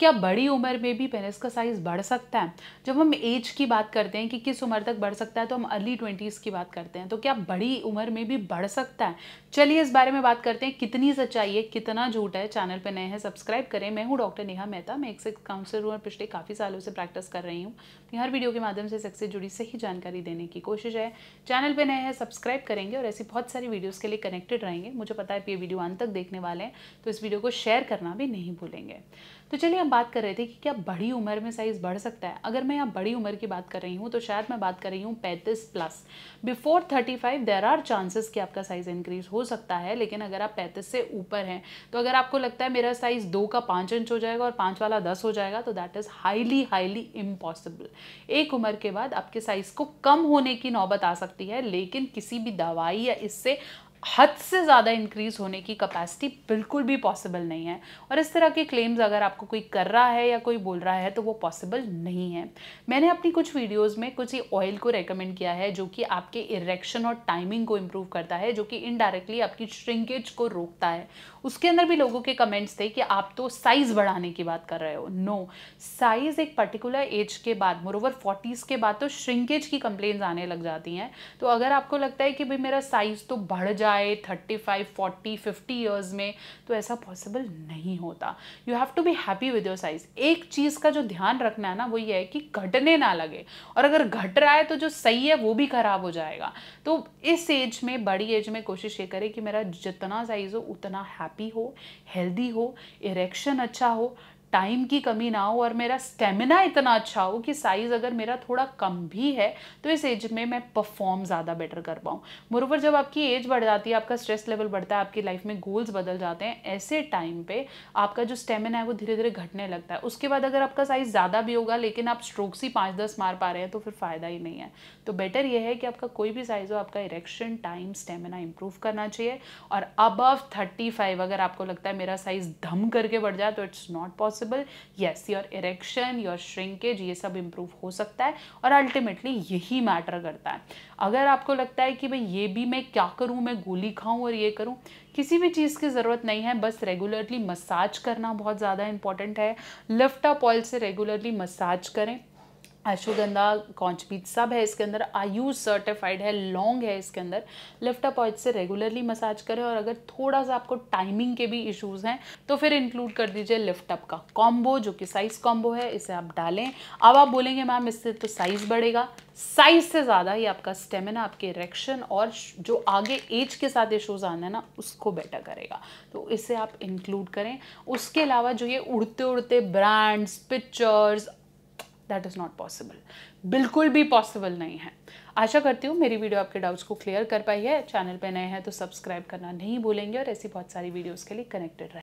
क्या बड़ी उम्र में भी पेनिस का साइज़ बढ़ सकता है जब हम एज की बात करते हैं कि किस उम्र तक बढ़ सकता है तो हम अर्ली ट्वेंटीज़ की बात करते हैं तो क्या बड़ी उम्र में भी बढ़ सकता है चलिए इस बारे में बात करते हैं कितनी सच्चाई है कितना झूठ है चैनल पर नए हैं सब्सक्राइब करें मैं हूँ डॉक्टर नेहा मेहता मैं एक सेक्स काउंसिलर हूँ और पिछले काफ़ी सालों से प्रैक्टिस कर रही हूँ तो हर वीडियो के माध्यम से सेक्स से जुड़ी सही जानकारी देने की कोशिश है चैनल पर नए हैं सब्सक्राइब करेंगे और ऐसी बहुत सारी वीडियोज़ के लिए कनेक्टेड रहेंगे मुझे पता है आप ये वीडियो अंत तक देखने वाले हैं तो इस वीडियो को शेयर करना भी नहीं भूलेंगे तो चलिए बात कर रहे थे कि क्या बड़ी उम्र में साइज़ बढ़ सकता है अगर मैं यहाँ बड़ी उम्र की बात कर रही हूँ तो शायद मैं बात कर रही हूँ पैंतीस plus before thirty five there are chances कि आपका साइज़ इंक्रीज हो सकता है लेकिन अगर आप पैंतीस से ऊपर हैं तो अगर आपको लगता है मेरा साइज़ दो का पाँच इंच हो जाएगा और पाँच वाला दस हो जाएगा तो that is highly highly impossible एक उम्र के बाद आपके साइज़ को कम होने की नौबत आ सकती है लेकिन किसी भी दवाई या इससे हद से ज़्यादा इंक्रीज़ होने की कैपेसिटी बिल्कुल भी पॉसिबल नहीं है और इस तरह के क्लेम्स अगर आपको कोई कर रहा है या कोई बोल रहा है तो वो पॉसिबल नहीं है मैंने अपनी कुछ वीडियोस में कुछ ही ऑयल को रेकमेंड किया है जो कि आपके इरेक्शन और टाइमिंग को इम्प्रूव करता है जो कि इनडायरेक्टली आपकी श्रिंकेज को रोकता है उसके अंदर भी लोगों के कमेंट्स थे कि आप तो साइज़ बढ़ाने की बात कर रहे हो नो साइज़ एक पर्टिकुलर एज के बाद ओवर फोर्टीज़ के बाद तो श्रिंकेज की कंप्लेन आने लग जाती हैं तो अगर आपको लगता है कि भाई मेरा साइज़ तो बढ़ जा जाए 35, 40, 50 ईयर्स में तो ऐसा पॉसिबल नहीं होता you have to be happy with your size एक चीज़ का जो ध्यान रखना है ना वो ये है कि घटने ना लगे और अगर घट रहा है तो जो सही है वो भी ख़राब हो जाएगा तो इस एज में बड़ी एज में कोशिश ये करें कि मेरा जितना साइज़ हो उतना हैप्पी हो हेल्दी हो इरेक्शन अच्छा हो टाइम की कमी ना हो और मेरा स्टेमिना इतना अच्छा हो कि साइज़ अगर मेरा थोड़ा कम भी है तो इस एज में मैं परफॉर्म ज़्यादा बेटर कर पाऊँ मोरूवर जब आपकी एज बढ़ जाती है आपका स्ट्रेस लेवल बढ़ता है आपकी लाइफ में गोल्स बदल जाते हैं ऐसे टाइम पे आपका जो स्टेमिना है वो धीरे धीरे घटने लगता है उसके बाद अगर आपका साइज़ ज़्यादा भी होगा लेकिन आप स्ट्रोक्स ही पाँच दस मार पा रहे हैं तो फिर फ़ायदा ही नहीं है तो बेटर यह है कि आपका कोई भी साइज़ हो आपका इरेक्शन टाइम स्टेमिना इंप्रूव करना चाहिए और अबव थर्टी अगर आपको लगता है मेरा साइज़ धम करके बढ़ जाए तो it's not possible possible yes your erection your shrinkage ये सब इम्प्रूव हो सकता है और अल्टीमेटली यही मैटर करता है अगर आपको लगता है कि भाई ये भी मैं क्या करूँ मैं गोली खाऊँ और ये करूँ किसी भी चीज़ की ज़रूरत नहीं है बस रेगुलरली मसाज करना बहुत ज़्यादा इंपॉर्टेंट है लिफ्ट अप ऑयल से रेगुलरली मसाज करें अश्वगंधा कॉन्चबीज सब है इसके अंदर आयुष सर्टिफाइड है लॉन्ग है इसके अंदर लिफ्टअप अप से रेगुलरली मसाज करें और अगर थोड़ा सा आपको टाइमिंग के भी इश्यूज हैं तो फिर इंक्लूड कर दीजिए लिफ्ट अप का कॉम्बो जो कि साइज कॉम्बो है इसे आप डालें अब आप बोलेंगे मैम इससे तो साइज बढ़ेगा साइज से ज़्यादा ही आपका स्टेमिना आपके इरेक्शन और जो आगे एज के साथ इशूज़ आना है ना उसको बेटर करेगा तो इसे आप इंक्लूड करें उसके अलावा जो ये उड़ते उड़ते brands pictures that is not possible बिल्कुल भी पॉसिबल नहीं है आशा करती हूँ मेरी वीडियो आपके डाउट्स को क्लियर कर पाई है चैनल पर नए हैं तो सब्सक्राइब करना नहीं भूलेंगे और ऐसी बहुत सारी वीडियोस के लिए कनेक्टेड रहें